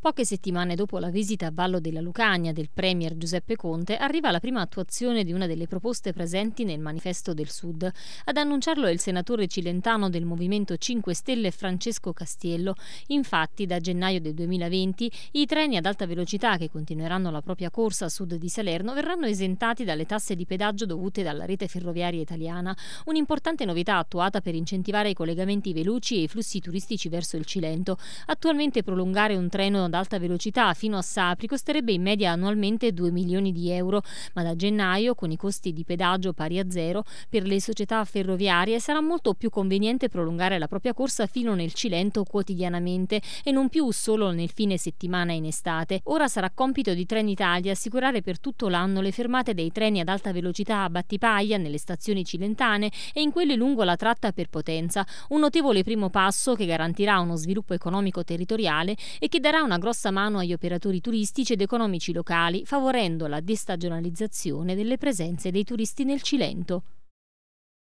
Poche settimane dopo la visita a Vallo della Lucania del Premier Giuseppe Conte, arriva la prima attuazione di una delle proposte presenti nel Manifesto del Sud. Ad annunciarlo è il senatore cilentano del Movimento 5 Stelle Francesco Castiello. Infatti, da gennaio del 2020, i treni ad alta velocità che continueranno la propria corsa a sud di Salerno verranno esentati dalle tasse di pedaggio dovute dalla rete ferroviaria italiana, un'importante novità attuata per incentivare i collegamenti veloci e i flussi turistici verso il Cilento. Attualmente prolungare un treno ad alta velocità fino a Sapri costerebbe in media annualmente 2 milioni di euro, ma da gennaio, con i costi di pedaggio pari a zero, per le società ferroviarie sarà molto più conveniente prolungare la propria corsa fino nel Cilento quotidianamente e non più solo nel fine settimana in estate. Ora sarà compito di Trenitalia assicurare per tutto l'anno le fermate dei treni ad alta velocità a Battipaglia nelle stazioni cilentane e in quelle lungo la tratta per Potenza, un notevole primo passo che garantirà uno sviluppo economico territoriale e che darà una grossa mano agli operatori turistici ed economici locali, favorendo la destagionalizzazione delle presenze dei turisti nel Cilento.